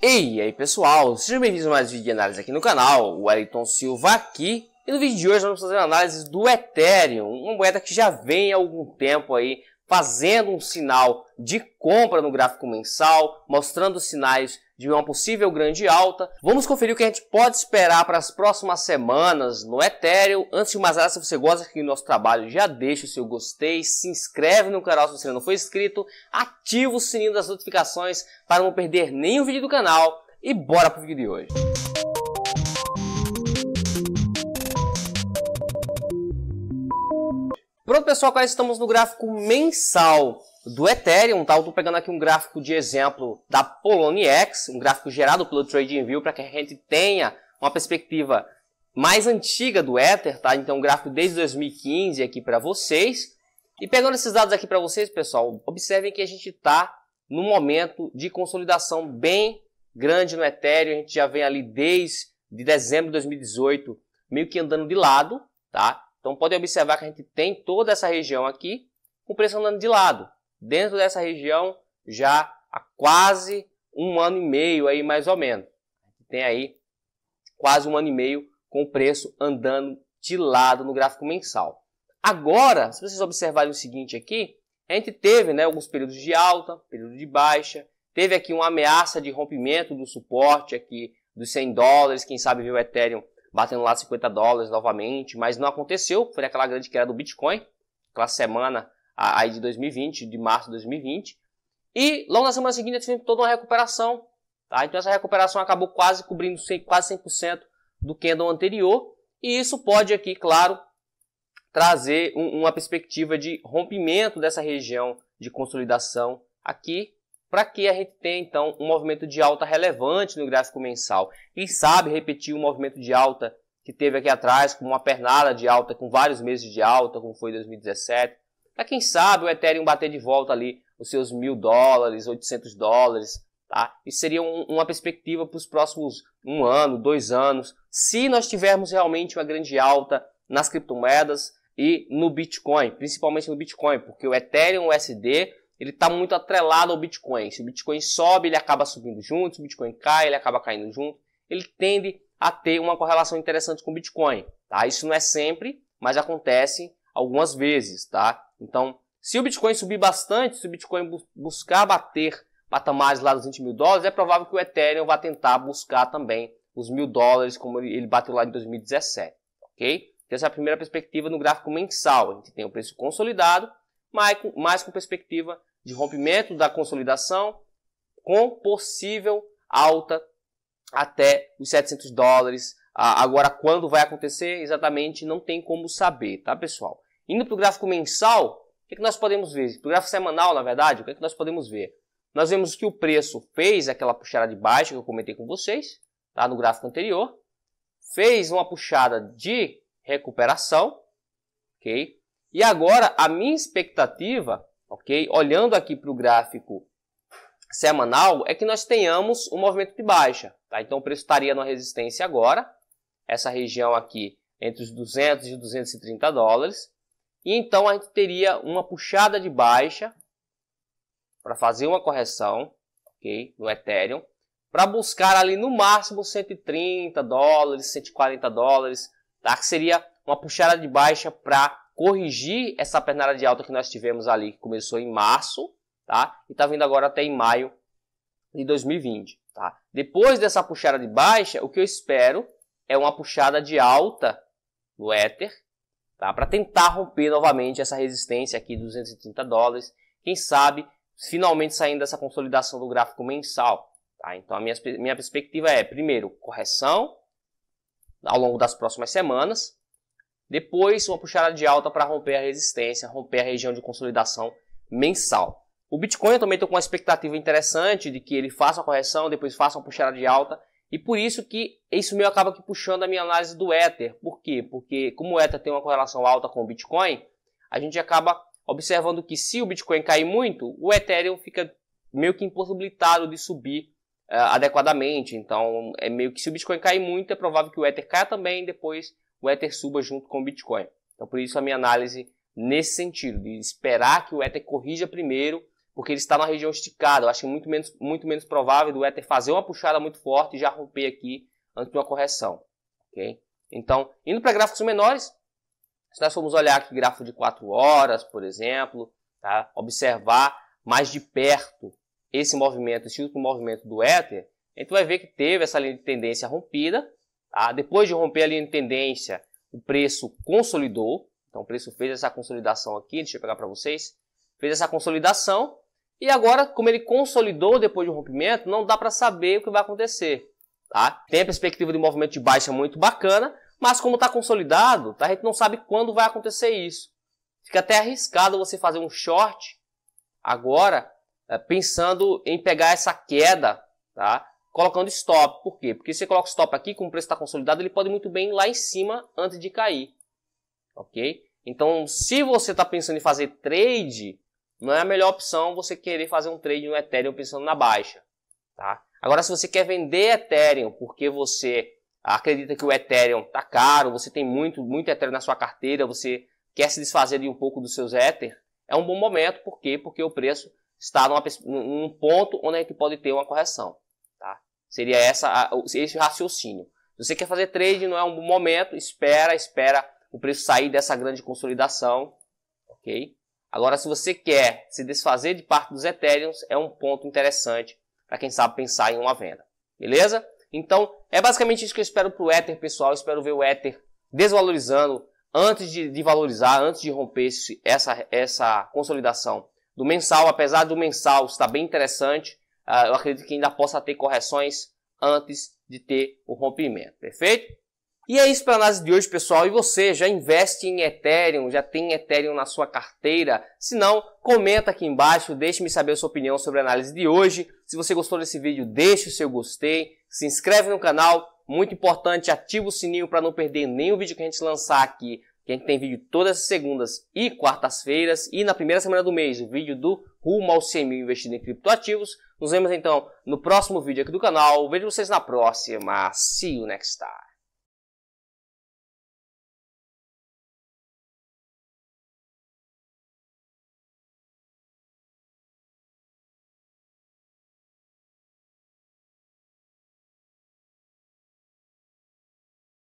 E aí pessoal, sejam bem-vindos a mais um vídeo de análise aqui no canal, o Elton Silva aqui. E no vídeo de hoje vamos fazer uma análise do Ethereum, uma moeda que já vem há algum tempo aí fazendo um sinal de compra no gráfico mensal, mostrando sinais de uma possível grande alta. Vamos conferir o que a gente pode esperar para as próximas semanas no Ethereum. Antes de mais nada, se você gosta aqui do nosso trabalho, já deixa o seu gostei, se inscreve no canal se você não for inscrito, ativa o sininho das notificações para não perder nenhum vídeo do canal e bora pro vídeo de hoje. Pronto, pessoal, agora estamos no gráfico mensal do Ethereum, tá? Eu tô pegando aqui um gráfico de exemplo da Poloniex, um gráfico gerado pelo TradingView para que a gente tenha uma perspectiva mais antiga do Ether, tá? Então, um gráfico desde 2015 aqui para vocês. E pegando esses dados aqui para vocês, pessoal, observem que a gente está num momento de consolidação bem grande no Ethereum. A gente já vem ali desde de dezembro de 2018 meio que andando de lado, tá? Então podem observar que a gente tem toda essa região aqui com preço andando de lado. Dentro dessa região já há quase um ano e meio aí mais ou menos. Tem aí quase um ano e meio com o preço andando de lado no gráfico mensal. Agora, se vocês observarem o seguinte aqui, a gente teve né, alguns períodos de alta, período de baixa, teve aqui uma ameaça de rompimento do suporte aqui dos 100 dólares, quem sabe viu o Ethereum batendo lá 50 dólares novamente, mas não aconteceu, foi aquela grande queda do Bitcoin, aquela semana aí de 2020, de março de 2020, e logo na semana seguinte tivemos toda uma recuperação, tá? Então essa recuperação acabou quase cobrindo quase 100% do candle anterior, e isso pode aqui, claro, trazer um, uma perspectiva de rompimento dessa região de consolidação aqui para que a gente tenha então um movimento de alta relevante no gráfico mensal. Quem sabe repetir o um movimento de alta que teve aqui atrás, com uma pernada de alta, com vários meses de alta, como foi em 2017. Para quem sabe o Ethereum bater de volta ali os seus mil dólares, 800 dólares, tá? Isso seria um, uma perspectiva para os próximos um ano, dois anos, se nós tivermos realmente uma grande alta nas criptomoedas e no Bitcoin, principalmente no Bitcoin, porque o Ethereum, o USD ele está muito atrelado ao Bitcoin. Se o Bitcoin sobe, ele acaba subindo junto, se o Bitcoin cai, ele acaba caindo junto. Ele tende a ter uma correlação interessante com o Bitcoin. Tá? Isso não é sempre, mas acontece algumas vezes. Tá? Então, se o Bitcoin subir bastante, se o Bitcoin buscar bater patamares lá dos 20 mil dólares, é provável que o Ethereum vá tentar buscar também os mil dólares, como ele bateu lá em 2017. Ok? Então, essa é a primeira perspectiva no gráfico mensal. A gente tem o preço consolidado, mas com perspectiva de rompimento da consolidação com possível alta até os 700 dólares. Agora, quando vai acontecer exatamente, não tem como saber, tá pessoal? Indo para o gráfico mensal, o que, que nós podemos ver? Para o gráfico semanal, na verdade, o que, é que nós podemos ver? Nós vemos que o preço fez aquela puxada de baixa que eu comentei com vocês, tá? no gráfico anterior, fez uma puxada de recuperação, ok? E agora a minha expectativa ok? Olhando aqui para o gráfico semanal, é que nós tenhamos um movimento de baixa. Tá? Então, o preço estaria na resistência agora, essa região aqui entre os 200 e 230 dólares. E então a gente teria uma puxada de baixa para fazer uma correção, ok? No Ethereum, para buscar ali no máximo 130 dólares, 140 dólares, tá? Que seria uma puxada de baixa para corrigir essa pernada de alta que nós tivemos ali, que começou em março, tá? E tá vindo agora até em maio de 2020, tá? Depois dessa puxada de baixa, o que eu espero é uma puxada de alta no Ether, tá? Para tentar romper novamente essa resistência aqui de 230 dólares, quem sabe finalmente saindo dessa consolidação do gráfico mensal, tá? Então a minha, minha perspectiva é, primeiro, correção ao longo das próximas semanas, depois, uma puxada de alta para romper a resistência, romper a região de consolidação mensal. O Bitcoin eu também estou com uma expectativa interessante de que ele faça a correção, depois faça uma puxada de alta. E por isso que isso meio acaba que puxando a minha análise do Ether. Por quê? Porque como o Ether tem uma correlação alta com o Bitcoin, a gente acaba observando que se o Bitcoin cair muito, o Ethereum fica meio que impossibilitado de subir uh, adequadamente. Então, é meio que se o Bitcoin cair muito, é provável que o Ether caia também, depois o Ether suba junto com o Bitcoin. Então, por isso a minha análise nesse sentido, de esperar que o Ether corrija primeiro, porque ele está na região esticada. Eu acho muito menos, muito menos provável do Ether fazer uma puxada muito forte e já romper aqui antes de uma correção. Okay? Então, indo para gráficos menores, se nós formos olhar aqui gráfico de 4 horas, por exemplo, tá? observar mais de perto esse movimento, esse último movimento do Ether, a gente vai ver que teve essa linha de tendência rompida, Tá? Depois de romper a linha de tendência, o preço consolidou. Então o preço fez essa consolidação aqui, deixa eu pegar para vocês. Fez essa consolidação e agora, como ele consolidou depois do rompimento, não dá para saber o que vai acontecer. Tá? Tem a perspectiva de um movimento de baixa muito bacana, mas como está consolidado, tá? a gente não sabe quando vai acontecer isso. Fica até arriscado você fazer um short agora, é, pensando em pegar essa queda tá? colocando stop. Por quê? Porque se você coloca stop aqui, como o preço está consolidado, ele pode muito bem ir lá em cima antes de cair. Ok? Então, se você está pensando em fazer trade, não é a melhor opção você querer fazer um trade no Ethereum pensando na baixa. Tá? Agora, se você quer vender Ethereum porque você acredita que o Ethereum está caro, você tem muito, muito Ethereum na sua carteira, você quer se desfazer de um pouco dos seus Ether, é um bom momento. Por quê? Porque o preço está numa, num ponto onde a é gente pode ter uma correção. Seria essa, esse raciocínio. Se você quer fazer trade, não é um bom momento, espera, espera o preço sair dessa grande consolidação, ok? Agora, se você quer se desfazer de parte dos Ethereum, é um ponto interessante para quem sabe pensar em uma venda, beleza? Então, é basicamente isso que eu espero para o Ether, pessoal. Eu espero ver o Ether desvalorizando antes de, de valorizar, antes de romper esse, essa, essa consolidação do mensal. Apesar do mensal estar bem interessante, ah, eu acredito que ainda possa ter correções antes de ter o rompimento, perfeito? E é isso para a análise de hoje, pessoal. E você já investe em Ethereum? Já tem Ethereum na sua carteira? Se não, comenta aqui embaixo, deixe-me saber a sua opinião sobre a análise de hoje. Se você gostou desse vídeo, deixe o seu gostei, se inscreve no canal, muito importante, ativa o sininho para não perder nenhum vídeo que a gente lançar aqui. Que a gente tem vídeo todas as segundas e quartas-feiras e na primeira semana do mês, o vídeo do Rumo ao 100 mil investido em criptoativos nos vemos então no próximo vídeo aqui do canal. Vejo vocês na próxima. See you next time.